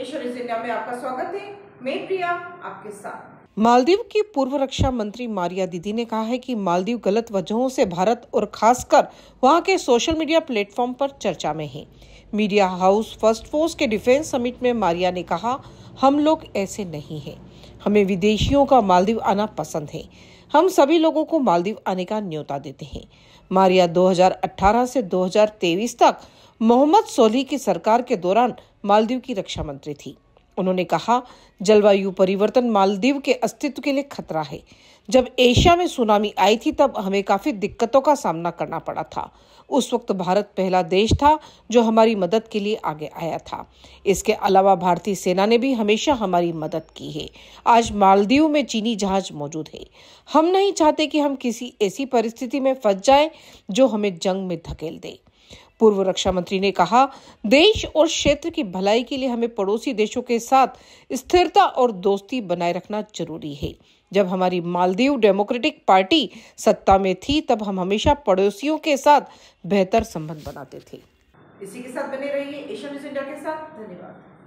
ईश्वरी जिन्या में आपका स्वागत है मैं प्रिया आपके साथ मालदीव की पूर्व रक्षा मंत्री मारिया दीदी ने कहा है कि मालदीव गलत वजहों से भारत और खासकर वहां के सोशल मीडिया प्लेटफॉर्म पर चर्चा में है मीडिया हाउस फर्स्ट फोर्स के डिफेंस समिट में मारिया ने कहा हम लोग ऐसे नहीं हैं हमें विदेशियों का मालदीव आना पसंद है हम सभी लोगों को मालदीव आने का न्योता देते हैं मारिया 2018 से 2023 तक मोहम्मद सोली की सरकार के दौरान मालदीव की रक्षा मंत्री थी उन्होंने कहा जलवायु परिवर्तन मालदीव के अस्तित्व के लिए खतरा है जब एशिया में सुनामी आई थी तब हमें काफी दिक्कतों का सामना करना पड़ा था उस वक्त भारत पहला देश था जो हमारी मदद के लिए आगे आया था इसके अलावा भारतीय सेना ने भी हमेशा हमारी मदद की है आज मालदीव में चीनी जहाज मौजूद है हम नहीं चाहते कि हम किसी ऐसी परिस्थिति में फंस जाए जो हमें जंग में धकेल दे पूर्व रक्षा मंत्री ने कहा देश और क्षेत्र की भलाई के लिए हमें पड़ोसी देशों के साथ स्थिरता और दोस्ती बनाए रखना जरूरी है जब हमारी मालदीव डेमोक्रेटिक पार्टी सत्ता में थी तब हम हमेशा पड़ोसियों के साथ बेहतर संबंध बनाते थे इसी के साथ बने रहिए एशिया न्यूज इंडिया के साथ धन्यवाद